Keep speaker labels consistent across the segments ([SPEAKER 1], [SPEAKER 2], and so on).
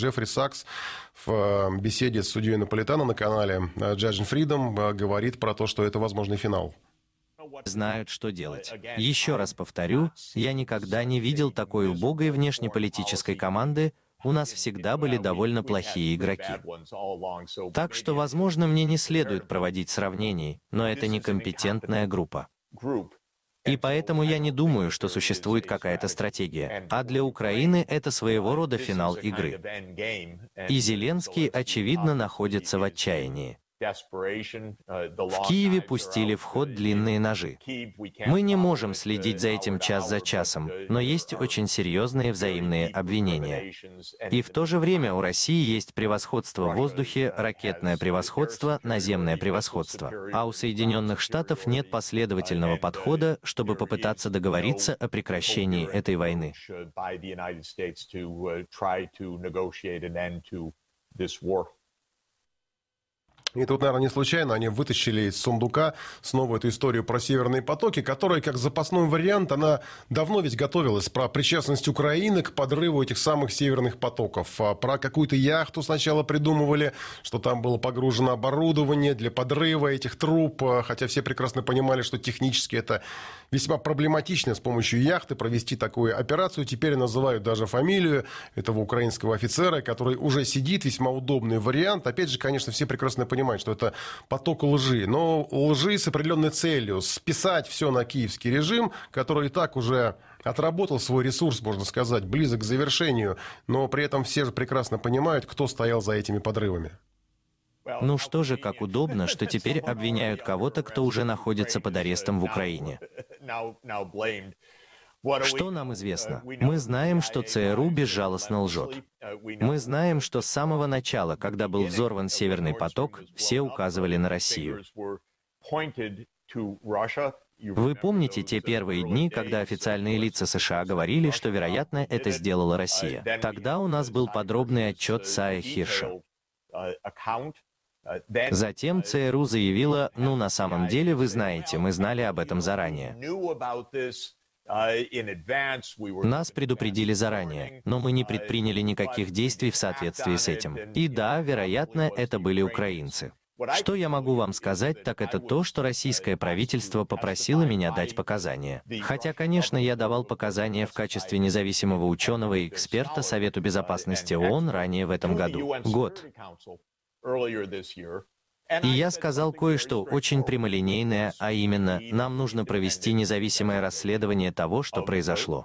[SPEAKER 1] Джеффри Сакс в эм, беседе с судьей Наполитана на канале э, Judge Freedom э, говорит про то, что это возможный финал
[SPEAKER 2] знают, что делать.
[SPEAKER 1] Еще раз повторю,
[SPEAKER 2] я никогда не видел такой убогой внешнеполитической команды, у нас всегда были довольно плохие игроки. Так что, возможно, мне не следует проводить сравнений, но это некомпетентная группа. И поэтому я не думаю, что существует какая-то стратегия. А для Украины это своего рода финал игры. И Зеленский, очевидно, находится в отчаянии.
[SPEAKER 3] Uh, в Киеве
[SPEAKER 2] пустили в uh, ход длинные ножи. Мы не можем следить за этим час за часом, uh, но есть очень серьезные взаимные обвинения. И в то же время у России есть превосходство в воздухе, ракетное превосходство, наземное превосходство. А у Соединенных Штатов нет последовательного подхода, чтобы попытаться договориться
[SPEAKER 1] о прекращении этой войны. This war. И тут, наверное, не случайно они вытащили из сундука снова эту историю про северные потоки, которая, как запасной вариант, она давно ведь готовилась про причастность Украины к подрыву этих самых северных потоков. А про какую-то яхту сначала придумывали, что там было погружено оборудование для подрыва этих труб, а, хотя все прекрасно понимали, что технически это весьма проблематично с помощью яхты провести такую операцию. Теперь называют даже фамилию этого украинского офицера, который уже сидит, весьма удобный вариант. Опять же, конечно, все прекрасно понимали, понимать, что это поток лжи, но лжи с определенной целью, списать все на киевский режим, который и так уже отработал свой ресурс, можно сказать, близок к завершению, но при этом все же прекрасно понимают, кто стоял за этими подрывами. Ну что же, как удобно, что теперь
[SPEAKER 2] обвиняют кого-то, кто уже находится под арестом в Украине.
[SPEAKER 3] Что нам uh, известно? Мы
[SPEAKER 2] знаем, что ЦРУ безжалостно лжет. Мы знаем, что с самого начала, когда был взорван Северный поток, все указывали на uh, Россию. Вы помните те uh, первые дни, когда официальные лица США говорили, что, вероятно, это сделала Россия? Тогда у нас был подробный отчет Сая Хирша. Затем ЦРУ заявила, ну на самом деле вы знаете, мы знали об этом заранее.
[SPEAKER 3] Uh, Нас предупредили
[SPEAKER 2] заранее, но мы не предприняли никаких действий в соответствии с этим. И да, вероятно, это были украинцы. Что я могу вам сказать, так это то, что российское правительство попросило меня дать показания. Хотя, конечно, я давал показания в качестве независимого ученого и эксперта Совету Безопасности ООН ранее в этом году. Год. И я сказал кое-что очень прямолинейное, а именно, нам нужно провести независимое расследование того, что произошло.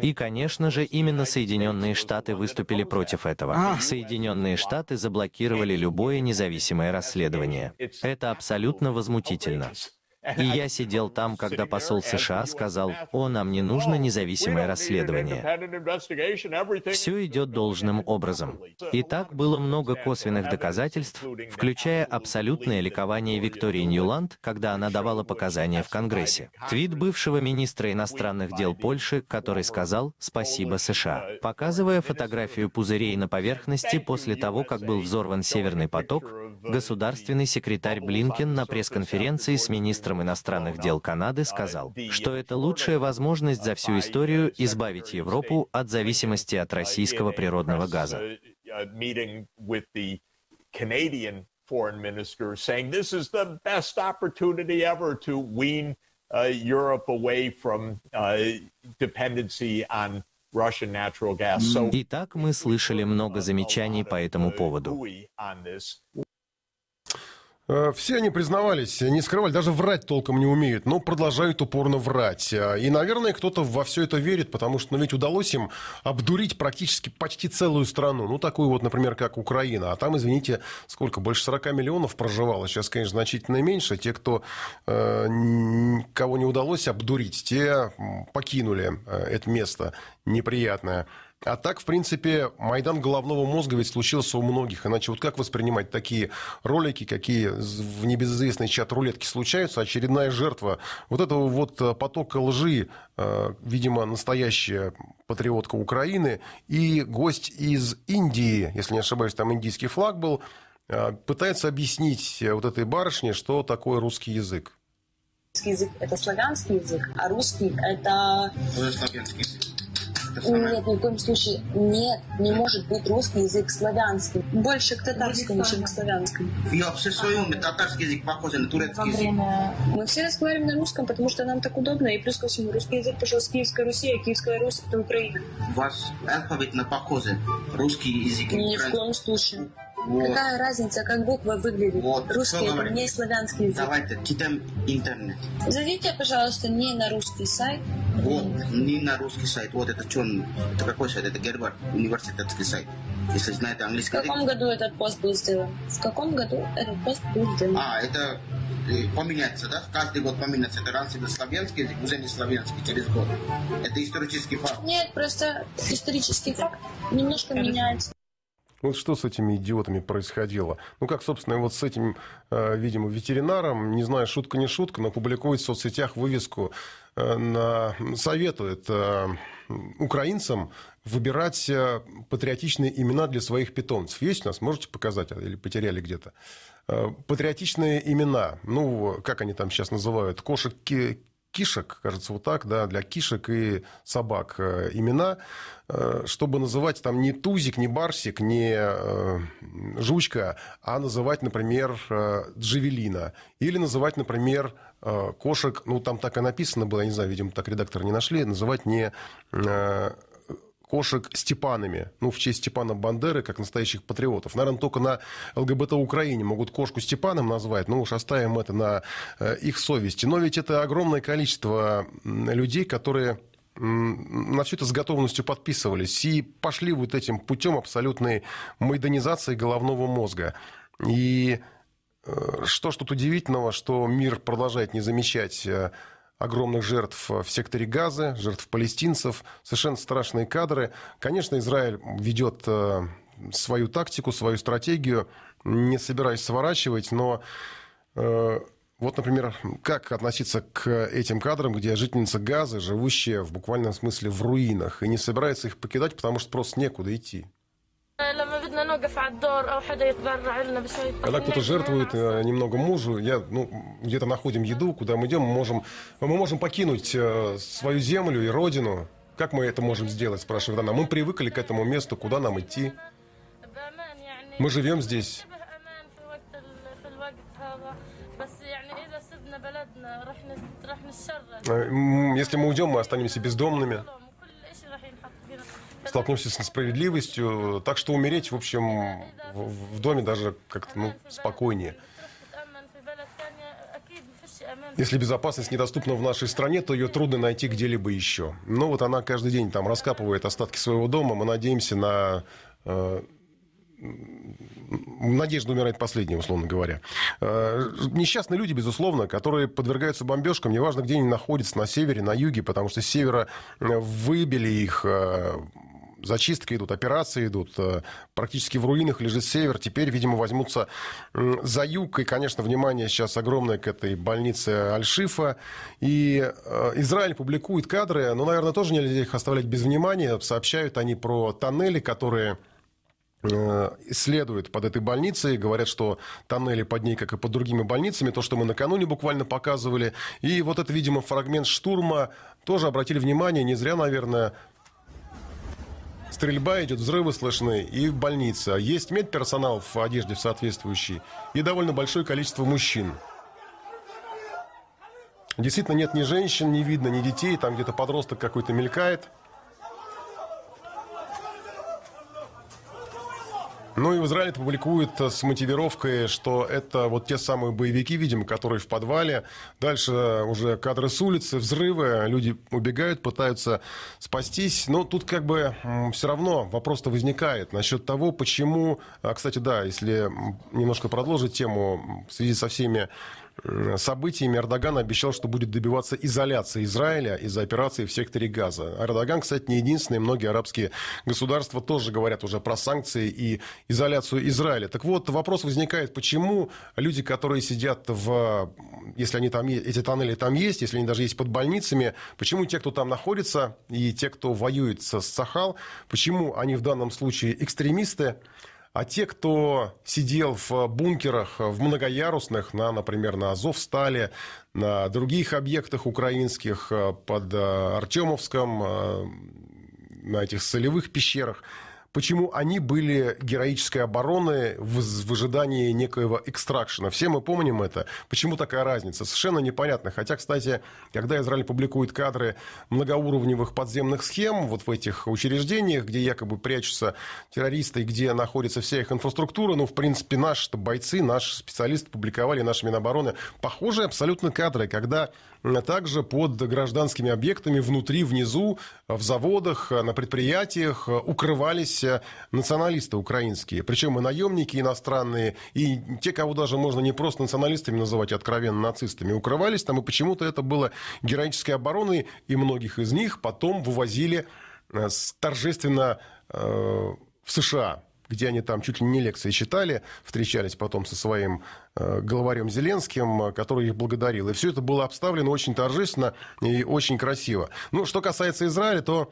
[SPEAKER 2] И, конечно же, именно Соединенные Штаты выступили против этого. А. Соединенные Штаты заблокировали любое независимое расследование. Это абсолютно возмутительно. И я сидел там, когда посол США сказал, о, нам не нужно независимое расследование. Все идет должным образом. И так было много косвенных доказательств, включая абсолютное ликование Виктории Ньюланд, когда она давала показания в Конгрессе. Твит бывшего министра иностранных дел Польши, который сказал «Спасибо, США», uh, показывая фотографию пузырей на поверхности после того, как был взорван Северный поток, Государственный секретарь Блинкен на пресс-конференции с министром иностранных дел Канады сказал, что это лучшая возможность за всю а историю избавить Европу от зависимости от а российского природного газа.
[SPEAKER 3] Э, uh, uh, uh,
[SPEAKER 2] итак, мы слышали много замечаний по этому э, поводу.
[SPEAKER 1] Э, все они признавались, не скрывали, даже врать толком не умеют, но продолжают упорно врать. Э, и, наверное, кто-то во все это верит, потому что, ну, ведь удалось им обдурить практически почти целую страну. Ну, такую вот, например, как Украина. А там, извините, сколько? Больше 40 миллионов проживало. Сейчас, конечно, значительно меньше. Те, кто, э, кого не удалось обдурить, те покинули э, это место неприятное. А так, в принципе, Майдан головного мозга ведь случился у многих. Иначе вот как воспринимать такие ролики, какие в небезызвестный чат рулетки случаются? Очередная жертва вот этого вот э, потока лжи, э, видимо, настоящая патриотка Украины и гость из Индии, если не ошибаюсь, там индийский флаг был, э, пытается объяснить вот этой барышне, что такое русский язык. Русский язык – это славянский язык, а русский – это... Славянский язык самое? Нет, ни в коем случае. Нет, не может быть русский язык славянский. Больше к татарскому, чем к славянскому. Я все своем, татарский язык похож на турецкий язык. Мы все разговариваем на русском, потому что нам так удобно. И плюс ко всему, русский язык пошел с Киевской Руси, а Киевская Русь – это Украина. Ваш алфавит на похоже. Русский язык. Ни в коем
[SPEAKER 2] случае. Вот. Какая разница, как буква
[SPEAKER 1] выглядит? Вот. Русский это не славянский язык. Давайте, читаем интернет.
[SPEAKER 2] Зайдите, пожалуйста, не на русский сайт,
[SPEAKER 1] вот, не на русский сайт. Вот это черный. Это какой сайт? Это Гербар, университетский сайт. Если знаете английский В каком году этот пост был сделан? В каком году этот пост был сделан? А, это э, поменяется, да? Каждый год поменяется. Это раньше был славянский язык, уже не славянский через год. Это исторический факт.
[SPEAKER 2] Нет, просто исторический факт немножко меняется.
[SPEAKER 1] Вот что с этими идиотами происходило? Ну, как, собственно, вот с этим, э, видимо, ветеринаром, не знаю, шутка не шутка, но публикует в соцсетях вывеску, э, на... советует э, украинцам выбирать патриотичные имена для своих питомцев. Есть у нас, можете показать, а, или потеряли где-то? Патриотичные имена, ну, как они там сейчас называют, кошек кишек, кажется, вот так, да, для кишек и собак э, имена, э, чтобы называть там не тузик, не барсик, не э, жучка, а называть, например, Джевелина Или называть, например, кошек, ну, там так и написано было, я не знаю, видимо, так редактор не нашли, называть не кошек Степанами. Ну, в честь Степана Бандеры, как настоящих патриотов. Наверное, только на ЛГБТ Украине могут кошку Степаном назвать. Ну, уж оставим это на э, их совести. Но ведь это огромное количество людей, которые на все это с готовностью подписывались и пошли вот этим путем абсолютной майданизации головного мозга. И э, что ж тут удивительного, что мир продолжает не замечать э, огромных жертв э, в секторе Газы, жертв палестинцев, совершенно страшные кадры. Конечно, Израиль ведет э, свою тактику, свою стратегию, не собираясь сворачивать, но э, вот, например, как относиться к этим кадрам, где жительница Газы, живущая в буквальном смысле в руинах, и не собирается их покидать, потому что просто некуда идти?
[SPEAKER 2] Когда ну, а а кто-то жертвует
[SPEAKER 1] э, немного мужу, я, ну, где-то находим еду, куда мы идем, мы можем, мы можем покинуть э, свою землю и родину. Как мы это можем сделать, спрашивает она. Мы привыкли к этому месту, куда нам идти. Мы живем здесь. Э, если мы уйдем, мы останемся бездомными столкнешься с несправедливостью. Так что умереть, в общем, в, в доме даже как-то ну, спокойнее. Если безопасность недоступна в нашей стране, то ее трудно найти где-либо еще. Но вот она каждый день там раскапывает остатки своего дома. Мы надеемся на... Э, надежда умирает последняя, условно говоря. Э, несчастные люди, безусловно, которые подвергаются бомбежкам, неважно, где они находятся, на севере, на юге, потому что с севера э, выбили их э, зачистки идут, операции идут, э, практически в руинах лежит север, теперь, видимо, возьмутся за юг, и, конечно, внимание сейчас огромное к этой больнице Альшифа, и э, Израиль публикует кадры, но, наверное, тоже нельзя их оставлять без внимания, сообщают они про тоннели, которые э, исследуют под этой больницей, говорят, что тоннели под ней, как и под другими больницами, то, что мы накануне буквально показывали. И вот это, видимо, фрагмент штурма тоже обратили внимание, не зря, наверное, стрельба идет, взрывы слышны, и в больнице а Есть медперсонал в одежде соответствующей и довольно большое количество мужчин. Действительно, нет ни женщин, не видно, ни детей, там где-то подросток какой-то мелькает – Ну и это публикует с мотивировкой, что это вот те самые боевики, видимо, которые в подвале. Дальше уже кадры с улицы, взрывы, люди убегают, пытаются спастись. Но тут как бы все равно вопрос-то возникает насчет того, почему... А Кстати, да, если немножко продолжить тему в связи со всеми событиями Эрдоган обещал, что будет добиваться изоляции Израиля из-за операции в секторе Газа. Эрдоган, кстати, не единственный. Многие арабские государства тоже говорят уже про санкции и изоляцию Израиля. Так вот, вопрос возникает, почему люди, которые сидят в... Если они там, эти тоннели там есть, если они даже есть под больницами, почему те, кто там находится, и те, кто воюет с Сахал, почему они в данном случае экстремисты, а те, кто сидел в бункерах, в многоярусных, на, например, на Азовстале, на других объектах украинских, э, под э, Артемовском, э, на этих солевых пещерах – почему они были героической обороны в, в ожидании некоего экстракшена. Все мы помним это. Почему такая разница? Совершенно непонятно. Хотя, кстати, когда Израиль публикует кадры многоуровневых подземных схем вот в этих учреждениях, где якобы прячутся террористы и где находится вся их инфраструктура, ну, в принципе, наши бойцы, наши специалисты публиковали, наши Минобороны, похожие абсолютно кадры, когда а также под гражданскими объектами внутри, внизу, в заводах, на предприятиях укрывались националисты украинские. Причем и наемники иностранные, и те, кого даже можно не просто националистами называть, а откровенно нацистами, укрывались там. И почему-то это было героической обороной, и многих из них потом вывозили э, торжественно э, в США где они там чуть ли не лекции читали, встречались потом со своим э, главарем Зеленским, э, который их благодарил. И все это было обставлено очень торжественно и очень красиво. Ну, что касается Израиля, то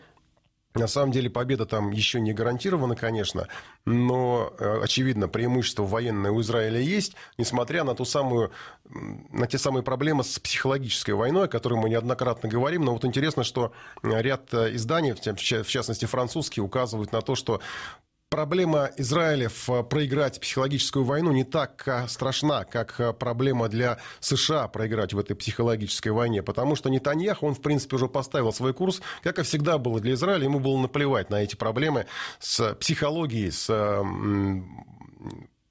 [SPEAKER 1] на самом деле победа там еще не гарантирована, конечно, но, э, очевидно, преимущество военное у Израиля есть, несмотря на, ту самую, на те самые проблемы с психологической войной, о которой мы неоднократно говорим. Но вот интересно, что ряд изданий, в частности французские, указывают на то, что Проблема Израиля в э, проиграть психологическую войну не так а страшна, как э, проблема для США проиграть в этой психологической войне, потому что Нетаньях, он, в принципе, уже поставил свой курс, как и всегда было для Израиля, ему было наплевать на эти проблемы с психологией, с эм,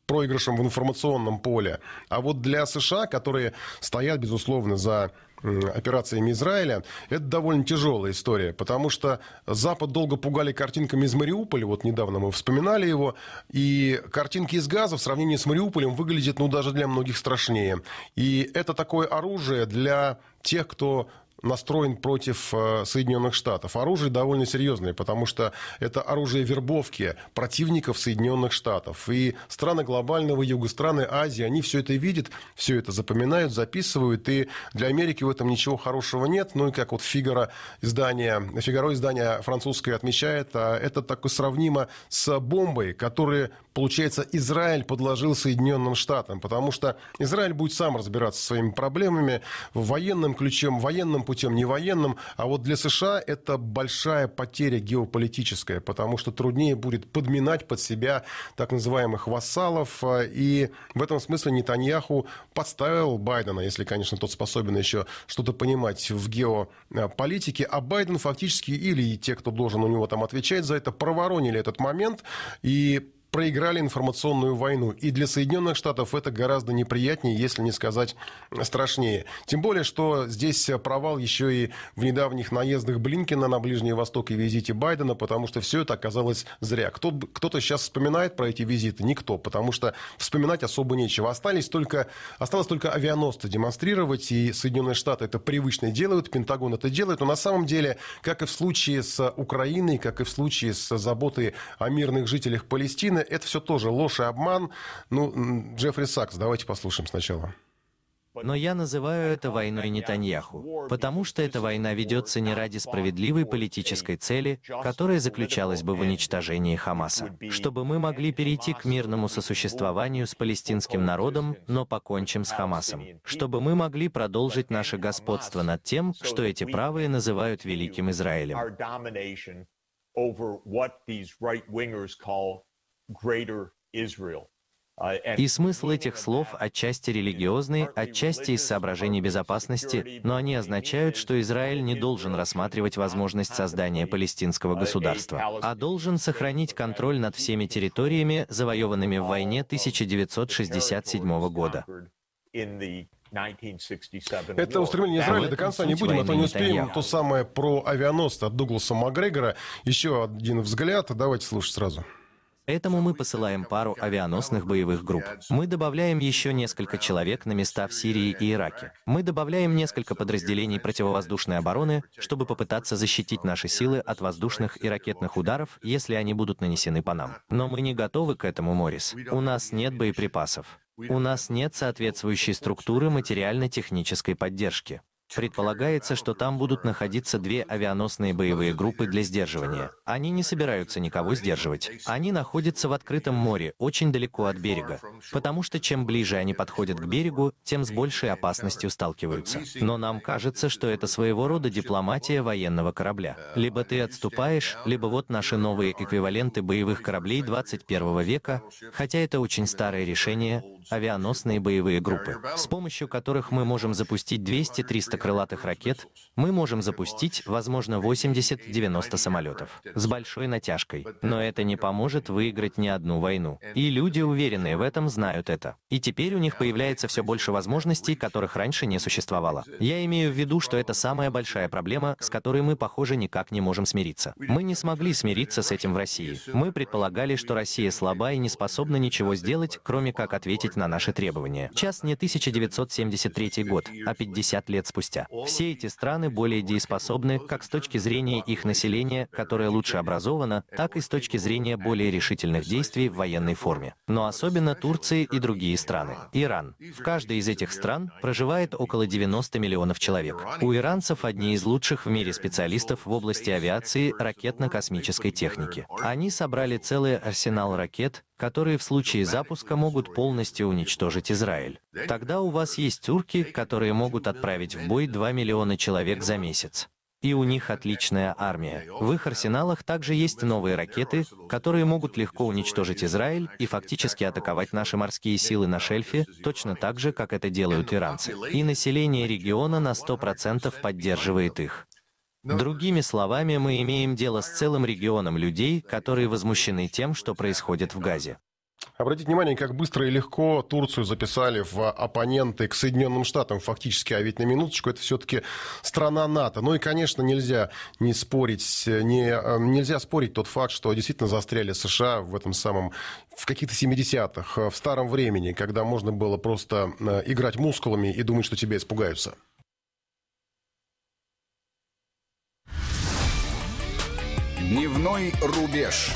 [SPEAKER 1] проигрышем в информационном поле. А вот для США, которые стоят, безусловно, за операциями Израиля, это довольно тяжелая история, потому что Запад долго пугали картинками из Мариуполя, вот недавно мы вспоминали его, и картинки из Газа в сравнении с Мариуполем выглядят, ну, даже для многих страшнее. И это такое оружие для тех, кто настроен против э, Соединенных Штатов. Оружие довольно серьезное, потому что это оружие вербовки противников Соединенных Штатов. И страны глобального юга, страны Азии, они все это видят, все это запоминают, записывают. И для Америки в этом ничего хорошего нет. Ну и как вот Фигара издание, Фигаро издание французское отмечает, а это так и сравнимо с бомбой, которую, получается, Израиль подложил Соединенным Штатам. Потому что Израиль будет сам разбираться со своими проблемами в военном ключе, в военном путем, не военным. А вот для США это большая потеря геополитическая, потому что труднее будет подминать под себя так называемых вассалов. А, и в этом смысле Нетаньяху подставил Байдена, если, конечно, тот способен еще что-то понимать в геополитике. А Байден фактически или те, кто должен у него там отвечать за это, проворонили этот момент и проиграли информационную войну. И для Соединенных Штатов это гораздо неприятнее, если не сказать страшнее. Тем более, что здесь провал еще и в недавних наездах Блинкина на Ближний Восток и визите Байдена, потому что все это оказалось зря. Кто, кто-то сейчас вспоминает про эти визиты? Никто, потому что вспоминать особо нечего. Остались только, осталось только авианосцы демонстрировать, и Соединенные Штаты это привычно делают, Пентагон это делает, но на самом деле, как и в случае с Украиной, как и в случае с заботой о мирных жителях Палестины, Украины. Это все тоже ложь и обман. Ну, Джеффри Сакс, давайте послушаем сначала.
[SPEAKER 2] Но я называю это войной Нетаньяху, потому что эта война ведется не ради справедливой политической цели, которая заключалась бы в уничтожении Хамаса, чтобы мы могли перейти к мирному сосуществованию с палестинским народом, но покончим с Хамасом, чтобы мы могли продолжить наше господство над тем, что эти правые называют Великим Израилем. Uh, И смысл этих слов отчасти религиозный, отчасти из соображений безопасности, но они означают, что Израиль не должен рассматривать возможность создания палестинского uh, государства, а должен сохранить контроль над всеми территориями, завоеванными в войне 1967 года.
[SPEAKER 3] Это устремление Израиля до конца не будем, а то не успеем.
[SPEAKER 1] То самое про авианосца от Дугласа Макгрегора. Еще один взгляд, давайте слушать сразу. Этому
[SPEAKER 2] мы посылаем пару авианосных боевых групп. Мы добавляем еще несколько человек на места в Сирии и Ираке. Мы добавляем несколько подразделений противовоздушной обороны, чтобы попытаться защитить наши силы от воздушных и ракетных ударов, если они будут нанесены по нам. Но мы не готовы к этому, Морис. У нас нет боеприпасов. У нас нет соответствующей структуры материально-технической поддержки. Предполагается, что там будут находиться две авианосные боевые группы для сдерживания. Они не собираются никого сдерживать. Они находятся в открытом море, очень далеко от берега. Потому что чем ближе они подходят к берегу, тем с большей опасностью сталкиваются. Но нам кажется, что это своего рода дипломатия военного корабля. Либо ты отступаешь, либо вот наши новые эквиваленты боевых кораблей 21 века, хотя это очень старое решение, авианосные боевые группы, с помощью которых мы можем запустить 200-300 крылатых ракет мы можем запустить, возможно, 80-90 самолетов с большой натяжкой. Но это не поможет выиграть ни одну войну. И люди, уверенные в этом, знают это. И теперь у них появляется все больше возможностей, которых раньше не существовало. Я имею в виду, что это самая большая проблема, с которой мы, похоже, никак не можем смириться. Мы не смогли смириться с этим в России. Мы предполагали, что Россия слаба и не способна ничего сделать, кроме как ответить на наши требования. Час не 1973 год, а 50 лет спустя гостя. Все эти страны более дееспособны как с точки зрения их населения, которое лучше образовано, так и с точки зрения более решительных действий в военной форме. Но особенно Турция и другие страны. Иран. В каждой из этих стран проживает около 90 миллионов человек. У иранцев одни из лучших в мире специалистов в области авиации, ракетно-космической техники. Они собрали целый арсенал ракет, которые в случае запуска могут полностью уничтожить Израиль. Тогда у вас есть турки, которые могут отправить в бой 2 миллиона человек за месяц. И у них отличная армия. В их арсеналах также есть новые ракеты, которые могут легко уничтожить Израиль и фактически атаковать наши морские силы на шельфе, точно так же, как это делают иранцы. И население региона на 100% поддерживает их. Ну. Другими словами, мы имеем дело с целым регионом людей, которые возмущены тем, что происходит в Газе.
[SPEAKER 1] Обратите внимание, как быстро и легко Турцию записали в оппоненты к Соединенным Штатам фактически, а ведь на минуточку это все-таки страна НАТО. Ну и, конечно, нельзя не спорить, не, э, нельзя спорить тот факт, что действительно застряли США в этом самом, в каких-то 70-х, э, в старом времени, когда можно было просто э, играть мускулами и думать, что тебя испугаются. Дневной рубеж.